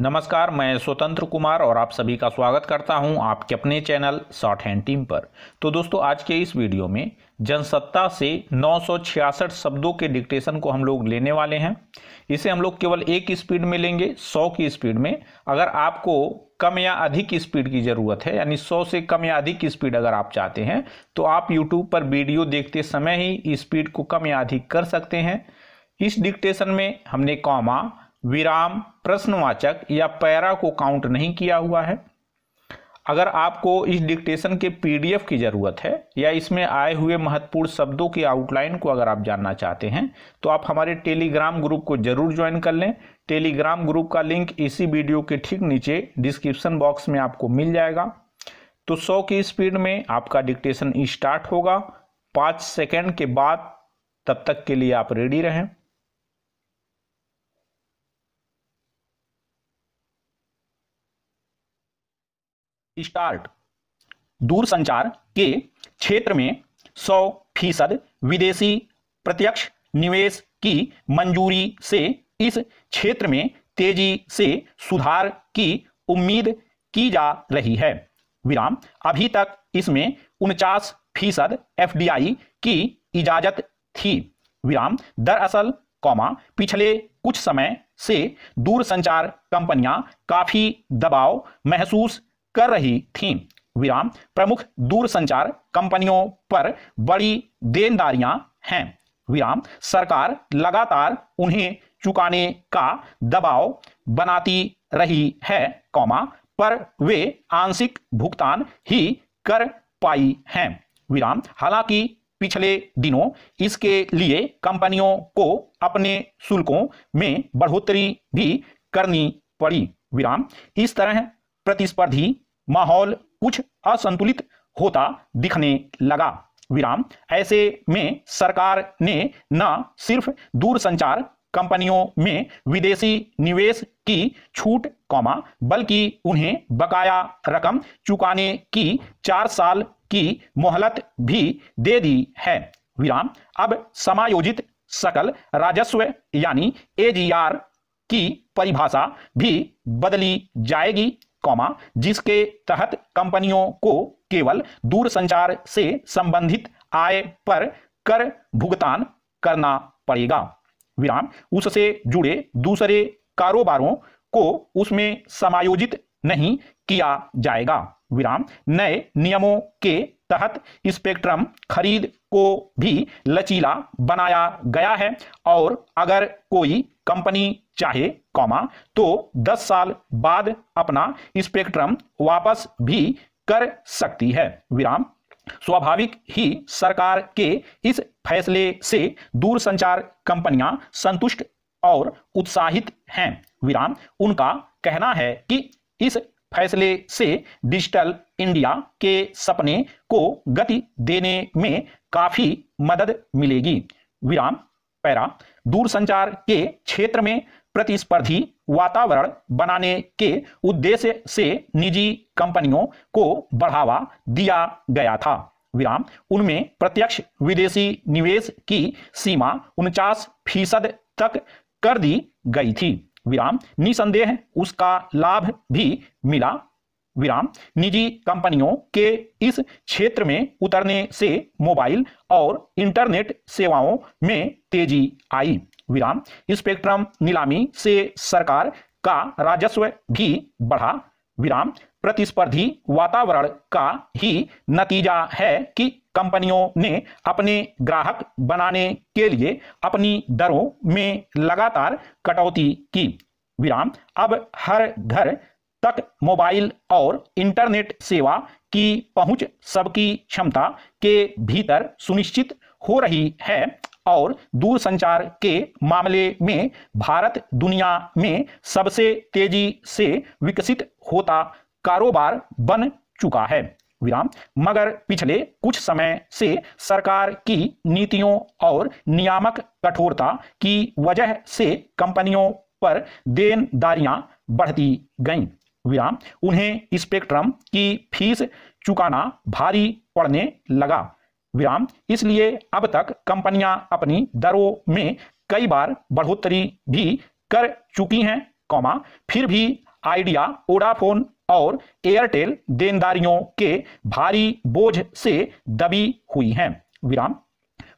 नमस्कार मैं स्वतंत्र कुमार और आप सभी का स्वागत करता हूं आपके अपने चैनल शॉर्ट हैंड टीम पर तो दोस्तों आज के इस वीडियो में जनसत्ता से 966 शब्दों के डिक्टेशन को हम लोग लेने वाले हैं इसे हम लोग केवल एक स्पीड में लेंगे 100 की स्पीड में अगर आपको कम या अधिक स्पीड की ज़रूरत है यानी 100 से कम या अधिक स्पीड अगर आप चाहते हैं तो आप यूट्यूब पर वीडियो देखते समय ही स्पीड को कम या अधिक कर सकते हैं इस डिक्टेशन में हमने कॉमा विराम प्रश्नवाचक या पैरा को काउंट नहीं किया हुआ है अगर आपको इस डिक्टेशन के पीडीएफ की ज़रूरत है या इसमें आए हुए महत्वपूर्ण शब्दों की आउटलाइन को अगर आप जानना चाहते हैं तो आप हमारे टेलीग्राम ग्रुप को ज़रूर ज्वाइन कर लें टेलीग्राम ग्रुप का लिंक इसी वीडियो के ठीक नीचे डिस्क्रिप्शन बॉक्स में आपको मिल जाएगा तो 100 की स्पीड में आपका डिक्टेशन स्टार्ट होगा पाँच सेकेंड के बाद तब तक के लिए आप रेडी रहें स्टार्ट दूर संचार के क्षेत्र में 100 फीसद विदेशी प्रत्यक्ष निवेश की मंजूरी से इस क्षेत्र में तेजी से सुधार की उम्मीद की जा रही है विराम अभी तक इसमें उनचास फीसद एफ की इजाजत थी विराम दरअसल कौमा पिछले कुछ समय से दूरसंचार कंपनियां काफी दबाव महसूस कर रही थी विराम प्रमुख दूरसंचार कंपनियों पर बड़ी देनदारियां हैं विराम सरकार लगातार उन्हें चुकाने का दबाव बनाती रही है कौमा पर वे आंशिक भुगतान ही कर पाई हैं विराम हालांकि पिछले दिनों इसके लिए कंपनियों को अपने शुल्कों में बढ़ोतरी भी करनी पड़ी विराम इस तरह प्रतिस्पर्धी माहौल कुछ असंतुलित होता दिखने लगा विराम ऐसे में सरकार ने न सिर्फ दूरसंचार कंपनियों में विदेशी निवेश की छूट कौमा बल्कि उन्हें बकाया रकम चुकाने की चार साल की मोहलत भी दे दी है विराम अब समायोजित सकल राजस्व यानी एजीआर की परिभाषा भी बदली जाएगी कौमा जिसके तहत कंपनियों को केवल दूरसंचार से संबंधित आय पर कर भुगतान करना पड़ेगा विराम उससे जुड़े दूसरे कारोबारों को उसमें समायोजित नहीं किया जाएगा विराम नए नियमों के तहत स्पेक्ट्रम खरीद को भी लचीला बनाया गया है और अगर कोई कंपनी चाहे कॉमा तो 10 साल बाद अपना स्पेक्ट्रम वापस भी कर सकती है विराम स्वाभाविक ही सरकार के इस फैसले से दूरसंचार कंपनियां संतुष्ट और उत्साहित हैं विराम उनका कहना है कि इस फैसले से डिजिटल इंडिया के सपने को गति देने में काफी मदद मिलेगी विराम पैरा दूरसंचार के क्षेत्र में प्रतिस्पर्धी वातावरण बनाने के उद्देश्य से निजी कंपनियों को बढ़ावा दिया गया था विराम उनमें प्रत्यक्ष विदेशी निवेश की सीमा उनचास फीसद तक कर दी गई थी विराम निसंदेह उसका लाभ भी मिला विराम निजी कंपनियों के इस क्षेत्र में उतरने से मोबाइल और इंटरनेट सेवाओं में तेजी आई विराम स्पेक्ट्रम नीलामी से सरकार का राजस्व भी बढ़ा विराम प्रतिस्पर्धी वातावरण का ही नतीजा है कि कंपनियों ने अपने ग्राहक बनाने के लिए अपनी दरों में लगातार कटौती की विराम अब हर घर तक मोबाइल और इंटरनेट सेवा की पहुंच सबकी क्षमता के भीतर सुनिश्चित हो रही है और दूरसंचार के मामले में भारत दुनिया में सबसे तेजी से विकसित होता कारोबार बन चुका है विराम मगर पिछले कुछ समय से सरकार की नीतियों और नियामक कठोरता की वजह से कंपनियों पर देनदारियां बढ़ती गईं विराम उन्हें स्पेक्ट्रम की फीस चुकाना भारी पड़ने लगा विराम इसलिए अब तक कंपनियां अपनी दरों में कई बार बढ़ोतरी भी कर चुकी हैं कौमा फिर भी आइडिया ओडाफोन और एयरटेल देनदारियों के भारी बोझ से दबी हुई हैं विराम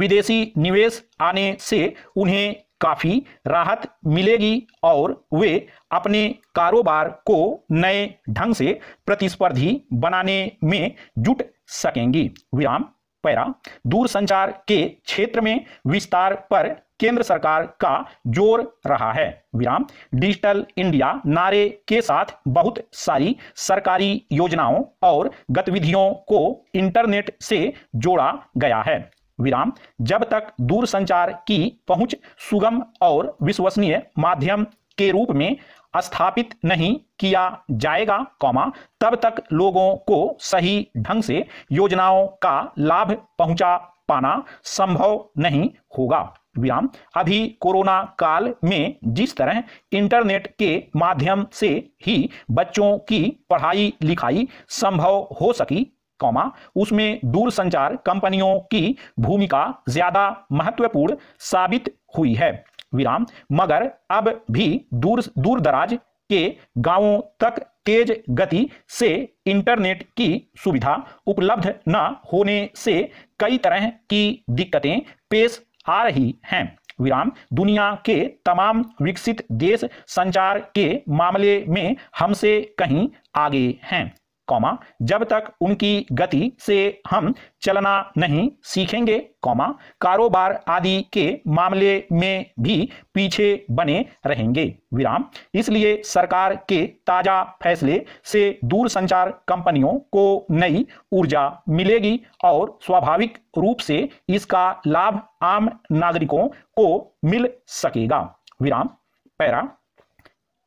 विदेशी निवेश आने से उन्हें काफ़ी राहत मिलेगी और वे अपने कारोबार को नए ढंग से प्रतिस्पर्धी बनाने में जुट सकेंगी विराम पैरा दूर संचार के क्षेत्र में विस्तार पर केंद्र सरकार का जोर रहा है विराम डिजिटल इंडिया नारे के साथ बहुत सारी सरकारी योजनाओं और गतिविधियों को इंटरनेट से जोड़ा गया है विराम जब तक दूरसंचार की पहुंच सुगम और विश्वसनीय माध्यम के रूप में स्थापित नहीं किया जाएगा कौमा तब तक लोगों को सही ढंग से योजनाओं का लाभ पहुंचा पाना संभव नहीं होगा विराम अभी कोरोना काल में जिस तरह इंटरनेट के माध्यम से ही बच्चों की पढ़ाई लिखाई संभव हो सकी कौमा उसमें दूरसंचार कंपनियों की भूमिका ज्यादा महत्वपूर्ण साबित हुई है विराम मगर अब भी दूर दूर दराज के गांवों तक तेज गति से इंटरनेट की सुविधा उपलब्ध न होने से कई तरह की दिक्कतें पेश आ रही हैं विराम दुनिया के तमाम विकसित देश संचार के मामले में हमसे कहीं आगे हैं कौमा जब तक उनकी गति से हम चलना नहीं सीखेंगे कौमा कारोबार आदि के मामले में भी पीछे बने रहेंगे विराम इसलिए सरकार के ताजा फैसले से दूरसंचार कंपनियों को नई ऊर्जा मिलेगी और स्वाभाविक रूप से इसका लाभ आम नागरिकों को मिल सकेगा विराम पैरा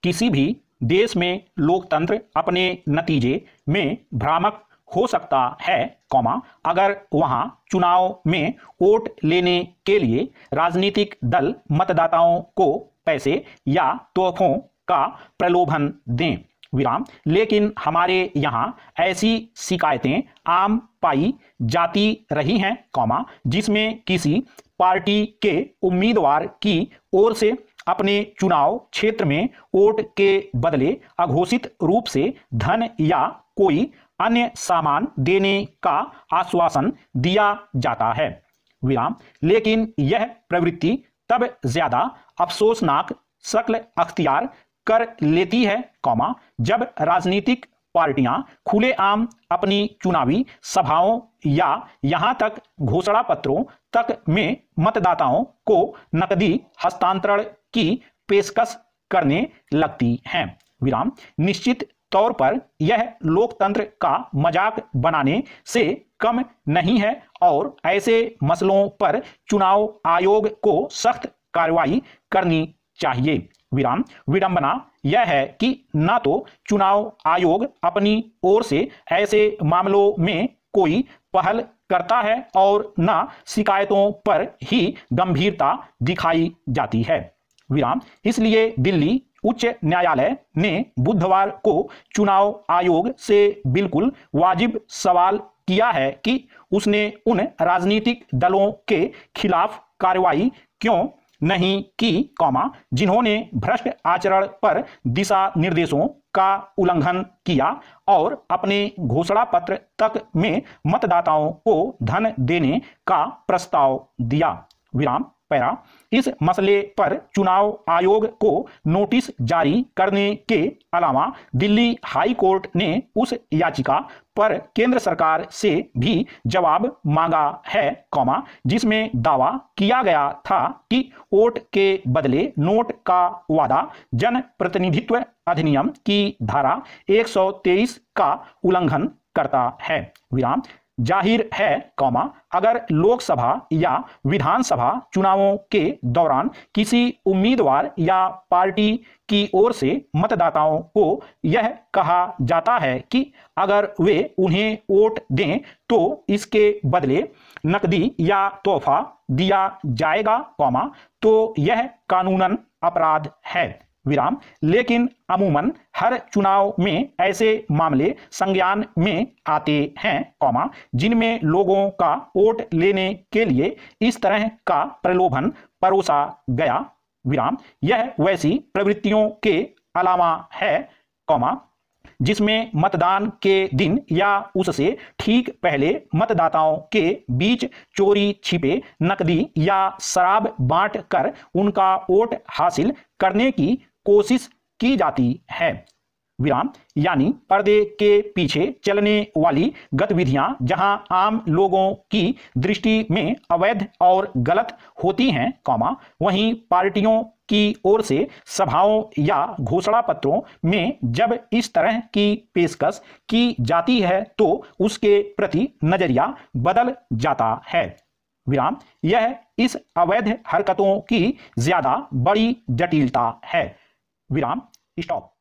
किसी भी देश में लोकतंत्र अपने नतीजे में भ्रामक हो सकता है कौमा अगर वहां चुनाव में वोट लेने के लिए राजनीतिक दल मतदाताओं को पैसे या तोहफों का प्रलोभन दें विराम लेकिन हमारे यहाँ ऐसी शिकायतें आम पाई जाती रही हैं कौमा जिसमें किसी पार्टी के उम्मीदवार की ओर से अपने चुनाव क्षेत्र में वोट के बदले अघोषित रूप से धन या कोई अन्य सामान देने का आश्वासन दिया जाता है विराम लेकिन यह प्रवृत्ति तब ज्यादा अफसोसनाक शक्ल अख्तियार कर लेती है कौमा जब राजनीतिक पार्टियां खुलेआम अपनी चुनावी सभाओं या यहां तक घोषणा पत्रों तक में मतदाताओं को नकदी हस्तांतरण की पेशकश करने लगती हैं विराम निश्चित तौर पर यह लोकतंत्र का मजाक बनाने से कम नहीं है और ऐसे मसलों पर चुनाव आयोग को सख्त कार्रवाई करनी चाहिए विराम विडंबना यह है कि न तो चुनाव आयोग अपनी ओर से ऐसे मामलों में कोई पहल करता है और न शिकायतों पर ही गंभीरता दिखाई जाती है विराम इसलिए दिल्ली उच्च न्यायालय ने बुधवार को चुनाव आयोग से बिल्कुल वाजिब सवाल किया है कि उसने उन राजनीतिक दलों के खिलाफ कार्रवाई क्यों नहीं की कौमा जिन्होंने भ्रष्ट आचरण पर दिशा निर्देशों का उल्लंघन किया और अपने घोषणा पत्र तक में मतदाताओं को धन देने का प्रस्ताव दिया विराम पैरा इस मसले पर चुनाव आयोग को नोटिस जारी करने के अलावा दिल्ली हाई कोर्ट ने उस याचिका पर केंद्र सरकार से भी जवाब मांगा है कौमा जिसमें दावा किया गया था कि वोट के बदले नोट का वादा जन प्रतिनिधित्व अधिनियम की धारा 123 का उल्लंघन करता है विराम जाहिर है कौमा अगर लोकसभा या विधानसभा चुनावों के दौरान किसी उम्मीदवार या पार्टी की ओर से मतदाताओं को यह कहा जाता है कि अगर वे उन्हें वोट दें तो इसके बदले नकदी या तोहफा दिया जाएगा कौमा तो यह कानूनन अपराध है विराम लेकिन अमूमन हर चुनाव में ऐसे मामले संज्ञान में आते हैं कौमा जिनमें लोगों का वोट लेने के लिए इस तरह का प्रलोभन परोसा गया विराम यह वैसी प्रवृत्तियों के अलावा है कौमा जिसमें मतदान के दिन या उससे ठीक पहले मतदाताओं के बीच चोरी छिपे नकदी या शराब बांट कर उनका वोट हासिल करने की कोशिश की जाती है विराम यानी पर्दे के पीछे चलने वाली गतिविधियां जहां आम लोगों की दृष्टि में अवैध और गलत होती हैं कौमा वहीं पार्टियों की ओर से सभाओं या घोषणा पत्रों में जब इस तरह की पेशकश की जाती है तो उसके प्रति नजरिया बदल जाता है विराम यह इस अवैध हरकतों की ज्यादा बड़ी जटिलता है विराम स्टॉप